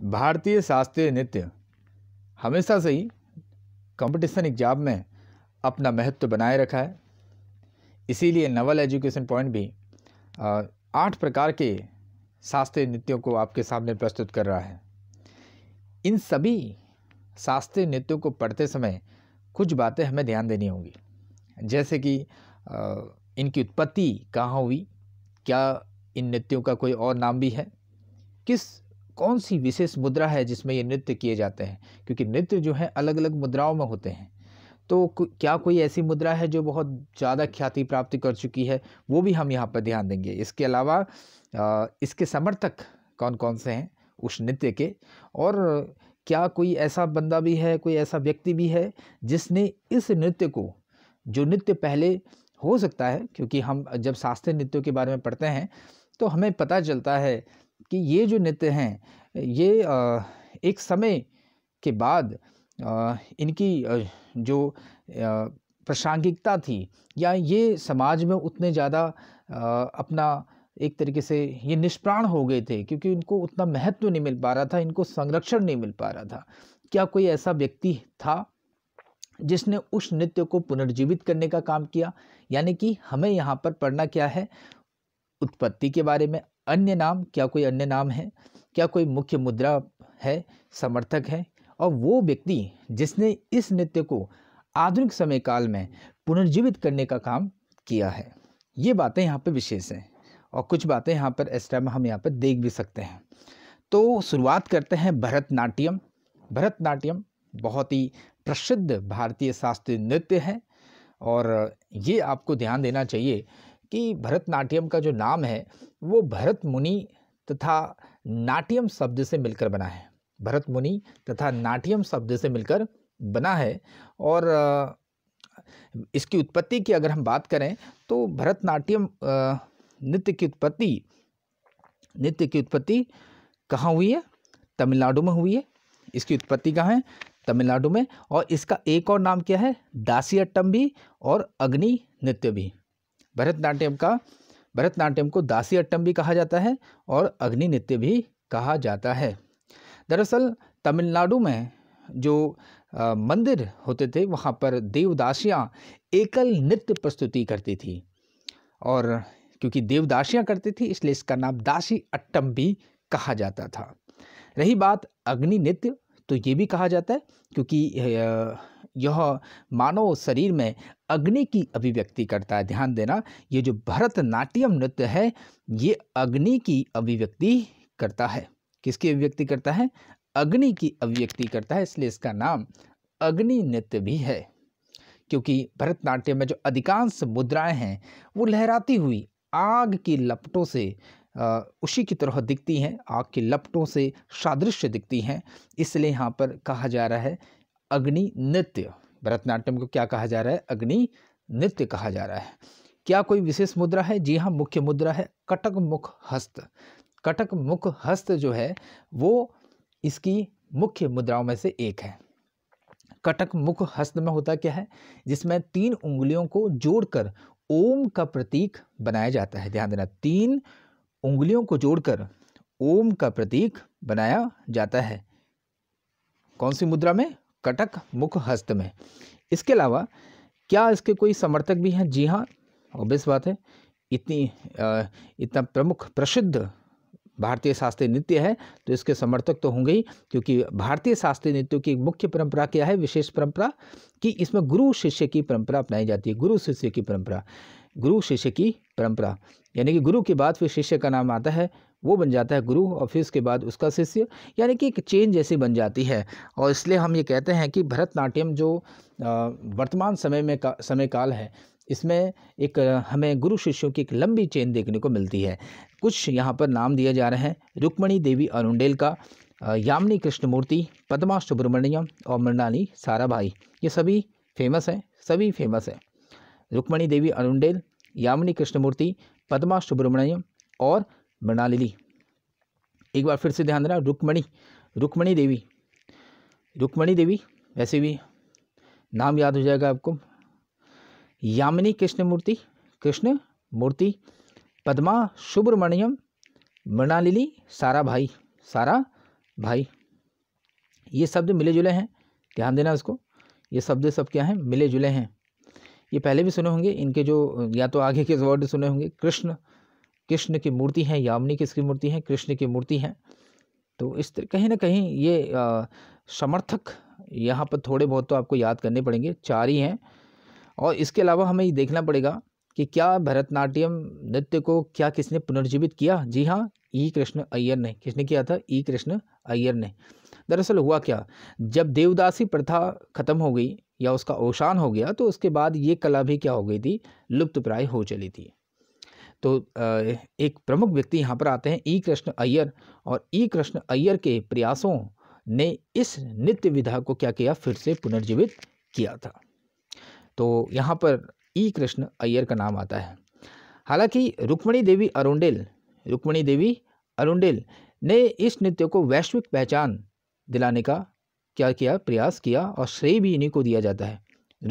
भारतीय शास्त्रीय नृत्य हमेशा से ही कंपटीशन एग्जाम में अपना महत्व बनाए रखा है इसीलिए नवल एजुकेशन पॉइंट भी आठ प्रकार के शास्त्रीय नृत्यों को आपके सामने प्रस्तुत कर रहा है इन सभी शास्त्रीय नृत्यों को पढ़ते समय कुछ बातें हमें ध्यान देनी होंगी जैसे कि इनकी उत्पत्ति कहाँ हुई क्या इन नृत्यों का कोई और नाम भी है किस कौन सी विशेष मुद्रा है जिसमें ये नृत्य किए जाते हैं क्योंकि नृत्य जो है अलग अलग मुद्राओं में होते हैं तो क्या कोई ऐसी मुद्रा है जो बहुत ज़्यादा ख्याति प्राप्त कर चुकी है वो भी हम यहाँ पर ध्यान देंगे इसके अलावा इसके समर्थक कौन कौन से हैं उस नृत्य के और क्या कोई ऐसा बंदा भी है कोई ऐसा व्यक्ति भी है जिसने इस नृत्य को जो नृत्य पहले हो सकता है क्योंकि हम जब शास्त्रीय नृत्यों के बारे में पढ़ते हैं तो हमें पता चलता है कि ये जो नृत्य हैं ये एक समय के बाद इनकी जो प्रासंगिकता थी या ये समाज में उतने ज़्यादा अपना एक तरीके से ये निष्प्राण हो गए थे क्योंकि इनको उतना महत्व नहीं मिल पा रहा था इनको संरक्षण नहीं मिल पा रहा था क्या कोई ऐसा व्यक्ति था जिसने उस नृत्य को पुनर्जीवित करने का काम किया यानी कि हमें यहाँ पर पढ़ना क्या है उत्पत्ति के बारे में अन्य नाम क्या कोई अन्य नाम है क्या कोई मुख्य मुद्रा है समर्थक है और वो व्यक्ति जिसने इस नृत्य को आधुनिक समय काल में पुनर्जीवित करने का काम किया है ये बातें यहाँ पर विशेष हैं और कुछ बातें यहाँ पर इस टाइम हम यहाँ पर देख भी सकते हैं तो शुरुआत करते हैं भरतनाट्यम भरतनाट्यम बहुत ही प्रसिद्ध भारतीय शास्त्रीय नृत्य है और ये आपको ध्यान देना चाहिए कि भरतनाट्यम का जो नाम है वो भरत मुनि तथा नाट्यम शब्द से मिलकर बना है भरत मुनि तथा नाट्यम शब्द से मिलकर बना है और इसकी उत्पत्ति की अगर हम बात करें तो भरतनाट्यम नृत्य की उत्पत्ति नृत्य की उत्पत्ति कहाँ हुई है तमिलनाडु में हुई है इसकी उत्पत्ति कहाँ है तमिलनाडु में और इसका एक और नाम क्या है दासी अट्टम भी और अग्नि नृत्य भी भरतनाट्यम का भरतनाट्यम को दासी अट्टम भी कहा जाता है और अग्नि नृत्य भी कहा जाता है दरअसल तमिलनाडु में जो मंदिर होते थे वहाँ पर देवदासियाँ एकल नृत्य प्रस्तुति करती थी और क्योंकि देवदासियाँ करती थी इसलिए इसका नाम दासी अट्टम भी कहा जाता था रही बात अग्नि नृत्य तो ये भी कहा जाता है क्योंकि यह मानव शरीर में अग्नि की अभिव्यक्ति करता है ध्यान देना ये जो भरतनाट्यम नृत्य है ये अग्नि की अभिव्यक्ति करता है किसकी अभिव्यक्ति करता है अग्नि की अभिव्यक्ति करता है इसलिए इसका नाम अग्नि नृत्य भी है क्योंकि भरतनाट्यम में जो अधिकांश मुद्राएं हैं वो लहराती हुई आग की लपटों से उसी की तरह दिखती हैं आग की लपटों से सादृश्य दिखती हैं इसलिए यहाँ पर कहा जा रहा है अग्नि नृत्य भरतनाट्यम को क्या कहा जा रहा है अग्नि नृत्य कहा जा रहा है क्या कोई विशेष मुद्रा है जी हाँ मुख्य मुद्रा है कटक मुख हस्त कटक मुख हस्त जो है वो इसकी मुख्य मुद्राओं में से एक है कटक मुख हस्त में होता क्या है जिसमें तीन उंगलियों को जोड़कर ओम का प्रतीक बनाया जाता है ध्यान देना तीन उंगलियों को जोड़कर ओम का प्रतीक बनाया जाता है कौन सी मुद्रा में कटक मुख हस्त में इसके अलावा क्या इसके कोई समर्थक भी हैं जी हाँ ऑब्वियस बात है इतनी इतना प्रमुख प्रसिद्ध भारतीय शास्त्रीय नृत्य है तो इसके समर्थक तो होंगे ही क्योंकि भारतीय शास्त्रीय नृत्यों की मुख्य परंपरा क्या है विशेष परंपरा कि इसमें गुरु शिष्य की परंपरा अपनाई जाती है गुरु शिष्य की परंपरा गुरु शिष्य की परंपरा यानी कि गुरु के बाद फिर शिष्य का नाम आता है वो बन जाता है गुरु और फिर उसके बाद उसका शिष्य यानी कि एक चेन जैसी बन जाती है और इसलिए हम ये कहते हैं कि भरतनाट्यम जो वर्तमान समय में का समय काल है इसमें एक हमें गुरु शिष्यों की एक लंबी चेन देखने को मिलती है कुछ यहाँ पर नाम दिए जा रहे हैं रुक्मणी देवी अरुणेल का यामिनी कृष्णमूर्ति पद्मा सुब्रमण्यम और मृणाली सारा भाई ये सभी फेमस हैं सभी फेमस हैं रुक्मणी देवी अरुणेल यामिनी कृष्णमूर्ति पदमा सुब्रमण्यम और मृणालिली एक बार फिर से ध्यान देना रुक्मणी रुक्मणी देवी रुक्मणी देवी वैसे भी नाम याद हो जाएगा आपको यामिनी कृष्णमूर्ति कृष्ण मूर्ति पदमा सुब्रमण्यम मृणालिली सारा भाई सारा भाई ये शब्द मिले जुले हैं ध्यान देना उसको ये शब्द सब क्या हैं मिले जुले हैं ये पहले भी सुने होंगे इनके जो या तो आगे के वर्ड सुने होंगे कृष्ण कृष्ण की मूर्ति है यामिनी किसकी मूर्ति है कृष्ण की मूर्ति है तो इस कहीं ना कहीं ये आ, समर्थक यहाँ पर थोड़े बहुत तो आपको याद करने पड़ेंगे चार ही हैं और इसके अलावा हमें ये देखना पड़ेगा कि क्या भरतनाट्यम नृत्य को क्या किसने पुनर्जीवित किया जी हाँ ई कृष्ण अय्यर ने किसने किया था ई कृष्ण अय्यर ने दरअसल हुआ क्या जब देवदासी प्रथा खत्म हो गई या उसका अवसान हो गया तो उसके बाद ये कला भी क्या हो गई थी लुप्त प्राय हो चली थी तो एक प्रमुख व्यक्ति यहाँ पर आते हैं ई कृष्ण अय्यर और ई कृष्ण अय्यर के प्रयासों ने इस नित्य विधा को क्या किया फिर से पुनर्जीवित किया था तो यहाँ पर ई कृष्ण अय्यर का नाम आता है हालांकि रुक्मणी देवी अरुंडेल रुक्मणी देवी अरुंडेल ने इस नृत्य को वैश्विक पहचान दिलाने का क्या किया प्रयास किया और श्रेय भी इन्हीं को दिया जाता है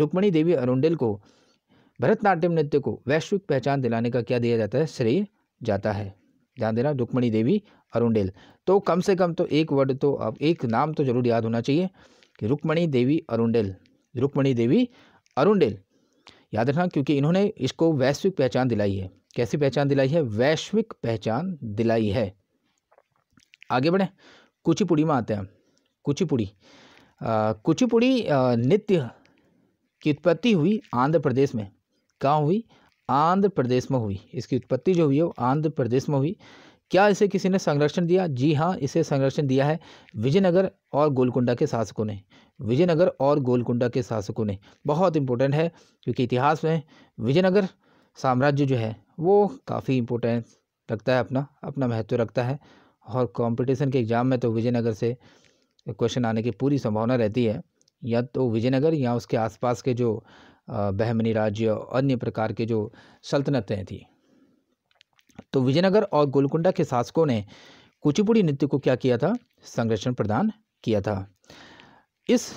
रुक्मणी देवी अरुंडेल को भरतनाट्यम नृत्य को वैश्विक पहचान दिलाने का क्या दिया जाता है श्रेय जाता है ध्यान देना रुक्मणी देवी अरुंडेल तो कम से कम तो एक वर्ड तो अब एक नाम तो जरूर याद होना चाहिए कि रुक्मणी देवी अरुंडेल रुक्मणी देवी अरुंडेल याद रखना क्योंकि इन्होंने इसको वैश्विक पहचान दिलाई है कैसी पहचान दिलाई है वैश्विक पहचान दिलाई है आगे बढ़ें कुचिपुड़ी में आते हैं कुचिपुड़ी कुचिपुड़ी नृत्य की उत्पत्ति हुई आंध्र प्रदेश में कहाँ हुई आंध्र प्रदेश में हुई इसकी उत्पत्ति जो हुई है वो आंध्र प्रदेश में हुई क्या इसे किसी ने संरक्षण दिया जी हाँ इसे संरक्षण दिया है विजयनगर और गोलकुंडा के शासकों ने विजयनगर और गोलकुंडा के शासकों ने बहुत इंपॉर्टेंट है क्योंकि इतिहास में विजयनगर साम्राज्य जो है वो काफ़ी इम्पोर्टेंस रखता है अपना अपना महत्व रखता है और कंपटीशन के एग्ज़ाम में तो विजयनगर से क्वेश्चन आने की पूरी संभावना रहती है या तो विजयनगर या उसके आसपास के जो बहमनी राज्य और अन्य प्रकार के जो सल्तनतें थी तो विजयनगर और गोलकुंडा के शासकों ने कुचिपुड़ी नृत्य को क्या किया था संरक्षण प्रदान किया था इस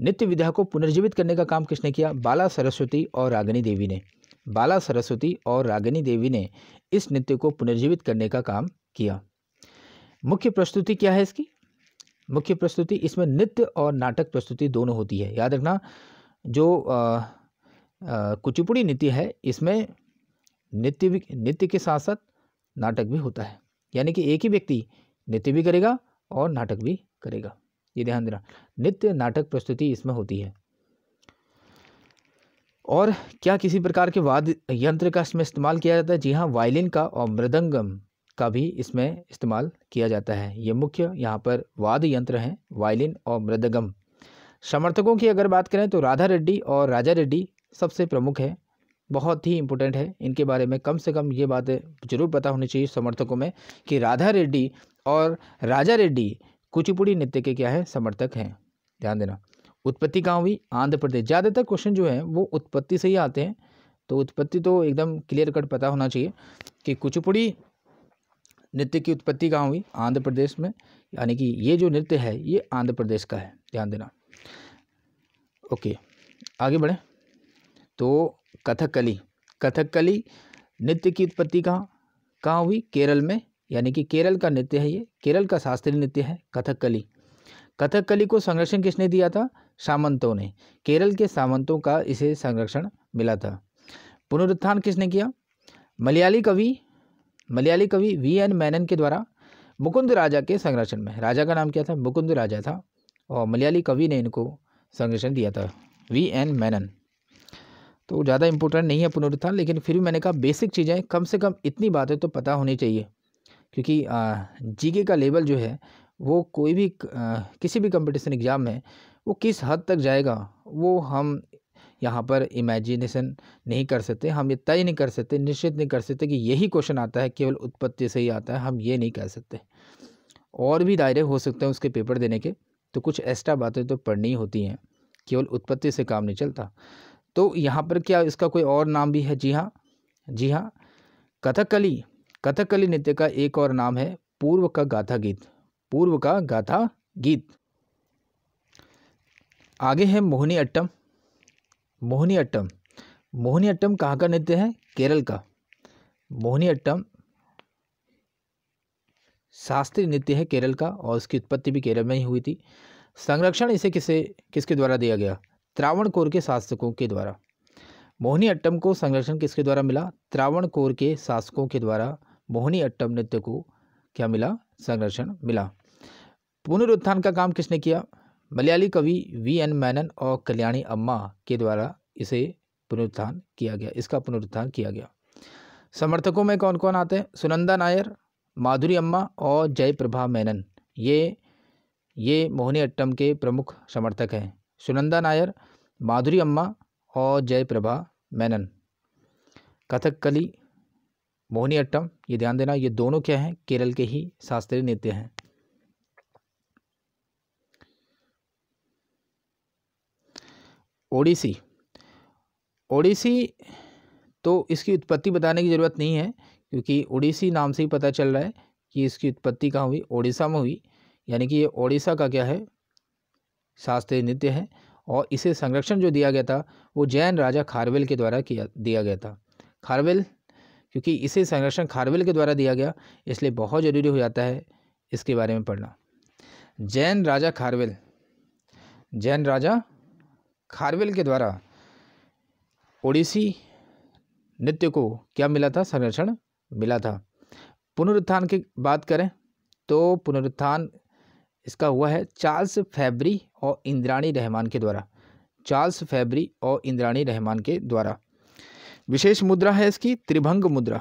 नृत्य विद्या को पुनर्जीवित करने का काम किसने किया बाला सरस्वती और रागिनी देवी ने बाला सरस्वती और रागिनी देवी ने इस नृत्य को पुनर्जीवित करने का काम किया मुख्य प्रस्तुति क्या है इसकी मुख्य प्रस्तुति इसमें नृत्य और नाटक प्रस्तुति दोनों होती है याद रखना जो कुचिपुड़ी नृत्य है इसमें नृत्य भी नृत्य के साथ साथ नाटक भी होता है यानी कि एक ही व्यक्ति नृत्य भी करेगा और नाटक भी करेगा ये ध्यान देना नृत्य नाटक प्रस्तुति इसमें होती है और क्या किसी प्रकार के वाद्य यंत्र का इसमें इस्तेमाल किया जाता है जी हाँ वायलिन का और मृदंगम का भी इसमें इस्तेमाल किया जाता है ये मुख्य यहाँ पर वाद्य यंत्र हैं वायलिन और मृदगम समर्थकों की अगर बात करें तो राधा रेड्डी और राजा रेड्डी सबसे प्रमुख है बहुत ही इम्पोर्टेंट है इनके बारे में कम से कम ये बातें जरूर पता होनी चाहिए समर्थकों में कि राधा रेड्डी और राजा रेड्डी कुचिपुड़ी नृत्य के क्या है समर्थक हैं ध्यान देना उत्पत्ति कहाँ हुई आंध्र प्रदेश ज़्यादातर क्वेश्चन जो है वो उत्पत्ति से ही आते हैं तो उत्पत्ति तो एकदम क्लियर कट पता होना चाहिए कि कुचिपुड़ी नृत्य की उत्पत्ति कहाँ हुई आंध्र प्रदेश में यानी कि ये जो नृत्य है ये आंध्र प्रदेश का है ध्यान देना ओके आगे बढ़ें तो कथकली कथकली नृत्य की उत्पत्ति कहाँ कहाँ हुई केरल में यानी कि केरल का नृत्य है ये केरल का शास्त्रीय नृत्य है कथकली कथकली को संरक्षण किसने दिया था सामंतों ने केरल के सामंतों का इसे संरक्षण मिला था पुनरुत्थान किसने किया मलयाली कवि मलयाली कवि वी एन मैनन के द्वारा मुकुंद राजा के संरक्षण में राजा का नाम क्या था मुकुंद राजा था और मलयाली कवि ने इनको संरक्षण दिया था वी एन मैनन तो ज़्यादा इंपॉर्टेंट नहीं है पुनरुत्थान लेकिन फिर भी मैंने कहा बेसिक चीज़ें कम से कम इतनी बातें तो पता होनी चाहिए क्योंकि जीके का लेवल जो है वो कोई भी किसी भी कंपटीशन एग्ज़ाम में वो किस हद तक जाएगा वो हम यहाँ पर इमेजिनेशन नहीं कर सकते हम ये तय नहीं कर सकते निश्चित नहीं कर सकते कि यही क्वेश्चन आता है केवल उत्पत्ति से ही आता है हम ये नहीं कह सकते और भी दायरे हो सकते हैं उसके पेपर देने के तो कुछ एक्स्ट्रा बातें तो पढ़नी होती हैं केवल उत्पत्ति से काम नहीं चलता तो यहाँ पर क्या इसका कोई और नाम भी है जी हाँ जी हाँ कथकली कथकली नृत्य का एक और नाम है पूर्व का गाथा गीत पूर्व का गाथा गीत आगे है मोहिनी अट्टम मोहनी अट्टम मोहनी अट्टम कहाँ का नृत्य है केरल का मोहनी अट्टम शास्त्रीय नृत्य है केरल का और उसकी उत्पत्ति भी केरल में ही हुई थी संरक्षण इसे किसे किसके द्वारा दिया गया त्रावण कोर के शासकों के द्वारा मोहनी अट्टम को संरक्षण किसके द्वारा मिला त्रावण कोर के शासकों के द्वारा मोहनी अट्टम नृत्य को क्या मिला संरक्षण मिला पुनरुत्थान का काम किसने किया मलयाली कवि वी एन मैनन और कल्याणी अम्मा के द्वारा इसे पुनरुत्थान किया गया इसका पुनरुत्थान किया गया समर्थकों में कौन कौन आते हैं सुनंदा नायर माधुरी अम्मा और जयप्रभा मैनन ये ये मोहनी अट्टम के प्रमुख समर्थक हैं सुनंदा नायर माधुरी अम्मा और जयप्रभा मैनन कथकली मोहनी अट्टम ये ध्यान देना ये दोनों क्या हैं केरल के ही शास्त्रीय नृत्य हैं ओडिसी ओडिसी तो इसकी उत्पत्ति बताने की ज़रूरत नहीं है क्योंकि ओडिसी नाम से ही पता चल रहा है कि इसकी उत्पत्ति कहाँ हुई ओडिशा में हुई यानी कि ये ओडिशा का क्या है शास्त्रीय नृत्य है और इसे संरक्षण जो दिया गया था वो जैन राजा खारवेल के द्वारा किया दिया गया था खारवेल क्योंकि इसे संरक्षण खारवेल के द्वारा दिया गया इसलिए बहुत ज़रूरी हो जाता है इसके बारे में पढ़ना जैन राजा खारवेल जैन राजा खारवेल के द्वारा ओडिसी नृत्य को क्या मिला था संरक्षण मिला था पुनरुत्थान की बात करें तो पुनरुत्थान इसका हुआ है चार्ल्स फैबरी और इंद्राणी रहमान के द्वारा चार्ल्स फैबरी और इंद्राणी रहमान के द्वारा विशेष मुद्रा है इसकी त्रिभंग मुद्रा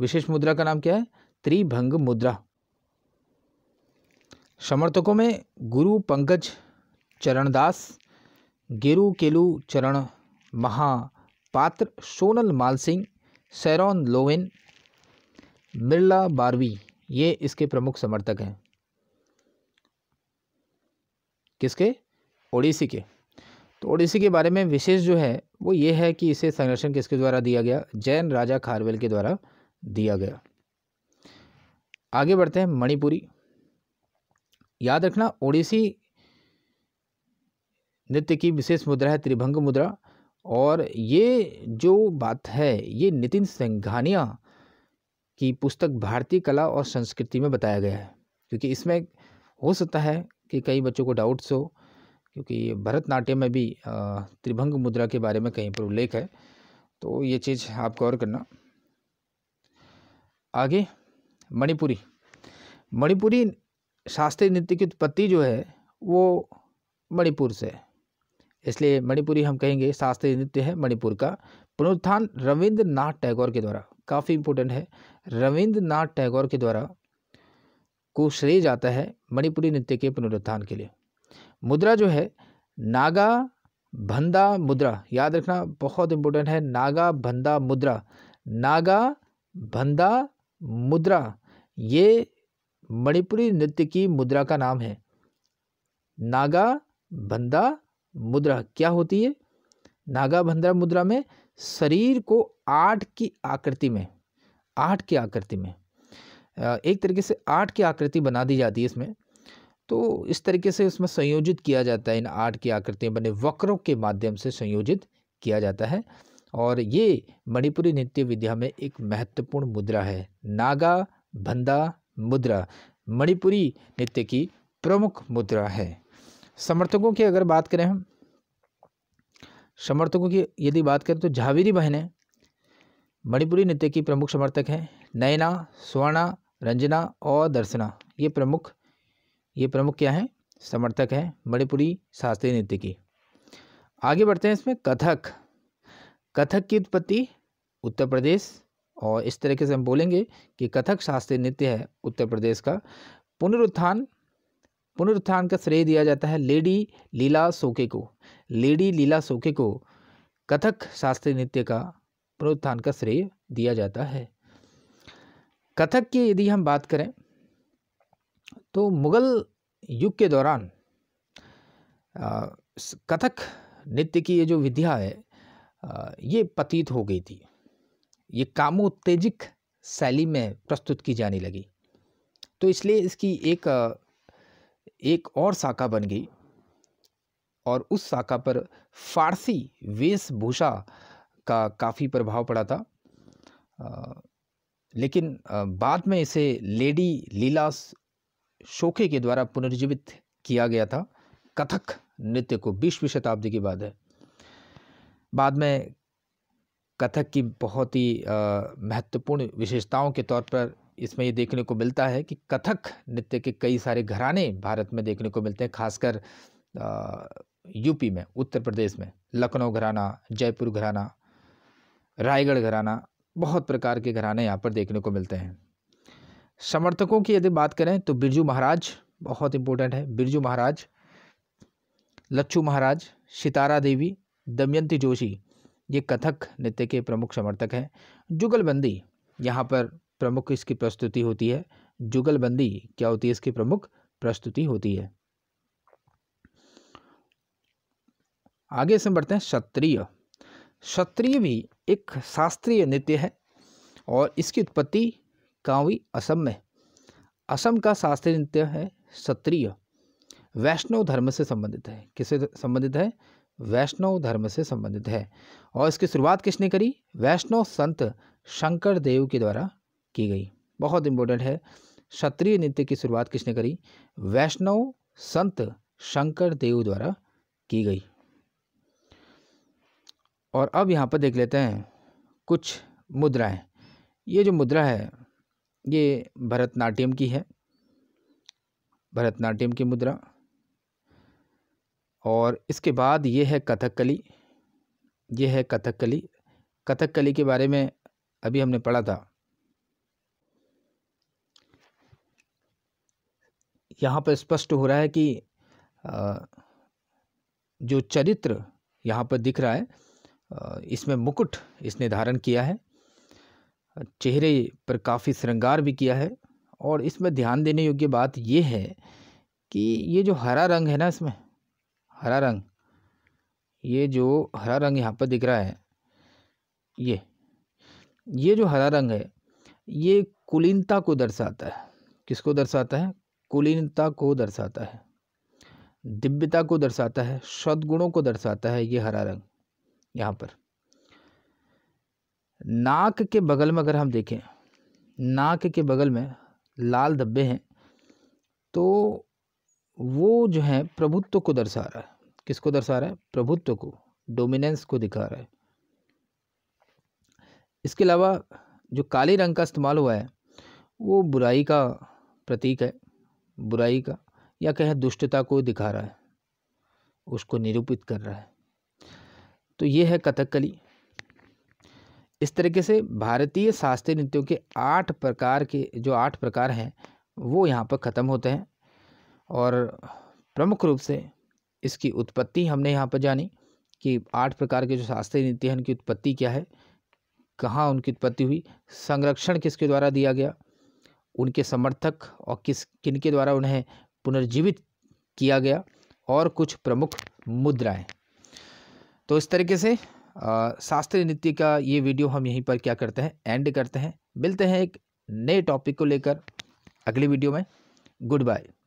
विशेष मुद्रा का नाम क्या है त्रिभंग मुद्रा समर्थकों में गुरु पंकज चरणदास गिरुकेलु चरण महापात्र सोनल माल सिंह सैरोन लोविन मिर्ला बारवी ये इसके प्रमुख समर्थक हैं किसके ओडिसी के तो ओडिसी के बारे में विशेष जो है वो ये है कि इसे संरक्षण किसके द्वारा दिया गया जैन राजा खारवेल के द्वारा दिया गया आगे बढ़ते हैं मणिपुरी याद रखना ओडिसी नृत्य की विशेष मुद्रा है त्रिभंग मुद्रा और ये जो बात है ये नितिन संघानिया की पुस्तक भारतीय कला और संस्कृति में बताया गया है क्योंकि इसमें हो सकता है कि कई बच्चों को डाउट्स हो क्योंकि भरतनाट्यम में भी त्रिभंग मुद्रा के बारे में कहीं पर उल्लेख है तो ये चीज़ आप गौर करना आगे मणिपुरी मणिपुरी शास्त्रीय नृत्य की उत्पत्ति जो है वो मणिपुर से है इसलिए मणिपुरी हम कहेंगे शास्त्रीय नृत्य है मणिपुर का पुनरुत्थान रविंद्र नाथ टैगोर के द्वारा काफ़ी इंपॉर्टेंट है रविंद्र नाथ टैगोर के द्वारा को श्रेय जाता है मणिपुरी नृत्य के पुनरुत्थान के लिए मुद्रा जो है नागा भंदा मुद्रा याद रखना बहुत इंपॉर्टेंट है नागा भंदा मुद्रा नागा भंदा मुद्रा ये मणिपुरी नृत्य की मुद्रा का नाम है नागा भंदा मुद्रा क्या होती है नागा बंद्रा मुद्रा में शरीर को आठ की आकृति में आठ की आकृति में एक तरीके से आठ की आकृति बना दी जाती है इसमें तो इस तरीके से इसमें संयोजित किया जाता है इन आठ की आकृतियाँ बने वक्रों के माध्यम से संयोजित किया जाता है और ये मणिपुरी नृत्य विद्या में एक महत्वपूर्ण मुद्रा है नागा भंदा मुद्रा मणिपुरी नृत्य की प्रमुख मुद्रा है समर्थकों की अगर बात करें हम समर्थकों की यदि बात करें तो झावेरी बहनें मणिपुरी नृत्य की प्रमुख समर्थक हैं नयना स्वर्णा रंजना और दर्शना ये प्रमुख ये प्रमुख क्या हैं समर्थक हैं मणिपुरी शास्त्रीय नृत्य की आगे बढ़ते हैं इसमें कथक कथक की उत्पत्ति उत्तर प्रदेश और इस तरीके से हम बोलेंगे कि कथक शास्त्रीय नृत्य है उत्तर प्रदेश का पुनरुत्थान पुनरुत्थान का श्रेय दिया जाता है लेडी लीला सोके को लेडी लीला सोके को कथक शास्त्रीय नृत्य का पुनरुत्थान का श्रेय दिया जाता है कथक की यदि हम बात करें तो मुग़ल युग के दौरान कथक नृत्य की ये जो विद्या है ये पतीत हो गई थी ये कामोत्तेजिक शैली में प्रस्तुत की जाने लगी तो इसलिए इसकी एक एक और शाखा बन गई और उस शाखा पर फारसी वेशभूषा का काफ़ी प्रभाव पड़ा था लेकिन बाद में इसे लेडी लीला शोखे के द्वारा पुनर्जीवित किया गया था कथक नृत्य को बीसवीं शताब्दी के बाद है बाद में कथक की बहुत ही महत्वपूर्ण विशेषताओं के तौर पर इसमें ये देखने को मिलता है कि कथक नृत्य के कई सारे घराने भारत में देखने को मिलते हैं खासकर यूपी में उत्तर प्रदेश में लखनऊ घराना जयपुर घराना रायगढ़ घराना बहुत प्रकार के घराने यहाँ पर देखने को मिलते हैं समर्थकों की यदि बात करें तो बिरजू महाराज बहुत इंपॉर्टेंट है बिरजू महाराज लच्छू महाराज सितारा देवी दमयंती जोशी ये कथक नृत्य के प्रमुख समर्थक हैं जुगलबंदी यहाँ पर प्रमुख इसकी प्रस्तुति होती है जुगलबंदी क्या होती है इसकी प्रमुख प्रस्तुति होती है आगे इसमें बढ़ते हैं क्षत्रिय क्षत्रिय भी एक शास्त्रीय नृत्य है और इसकी उत्पत्ति कांवी असम में असम का शास्त्रीय नृत्य है क्षत्रिय वैष्णव धर्म से संबंधित है किससे संबंधित है वैष्णव धर्म से संबंधित है और इसकी शुरुआत किसने करी वैष्णव संत शंकर देव के द्वारा की गई बहुत इंपॉर्टेंट है क्षत्रिय नृत्य की शुरुआत किसने करी वैष्णव संत शंकर देव द्वारा की गई और अब यहाँ पर देख लेते हैं कुछ मुद्राएं ये जो मुद्रा है ये भरतनाट्यम की है भरतनाट्यम की मुद्रा और इसके बाद ये है कथकली ये है कथकली कथकली के बारे में अभी हमने पढ़ा था यहाँ पर स्पष्ट हो रहा है कि जो चरित्र यहाँ पर दिख रहा है इसमें मुकुट इसने धारण किया है चेहरे पर काफ़ी श्रृंगार भी किया है और इसमें ध्यान देने योग्य बात यह है कि ये जो हरा रंग है ना इसमें हरा रंग ये जो हरा रंग यहाँ पर दिख रहा है ये ये जो हरा रंग है ये कुलीनता को दर्शाता है किसको दर्शाता है कुलीनता को दर्शाता है दिव्यता को दर्शाता है सद्गुणों को दर्शाता है ये हरा रंग यहाँ पर नाक के बगल में अगर हम देखें नाक के बगल में लाल धब्बे हैं तो वो जो है प्रभुत्व को दर्शा रहा है किसको दर्शा रहा है प्रभुत्व को डोमिनेंस को दिखा रहा है इसके अलावा जो काले रंग का इस्तेमाल हुआ है वो बुराई का प्रतीक है बुराई का या कहें दुष्टता को दिखा रहा है उसको निरूपित कर रहा है तो ये है कथकली इस तरीके से भारतीय शास्त्रीय नृत्यों के आठ प्रकार के जो आठ प्रकार हैं वो यहाँ पर ख़त्म होते हैं और प्रमुख रूप से इसकी उत्पत्ति हमने यहाँ पर जानी कि आठ प्रकार के जो शास्त्रीय नृत्य हैं उनकी उत्पत्ति क्या है कहाँ उनकी उत्पत्ति हुई संरक्षण किसके द्वारा दिया गया उनके समर्थक और किस किन के द्वारा उन्हें पुनर्जीवित किया गया और कुछ प्रमुख मुद्राएं तो इस तरीके से शास्त्रीय नृत्य का ये वीडियो हम यहीं पर क्या करते हैं एंड करते हैं मिलते हैं एक नए टॉपिक को लेकर अगली वीडियो में गुड बाय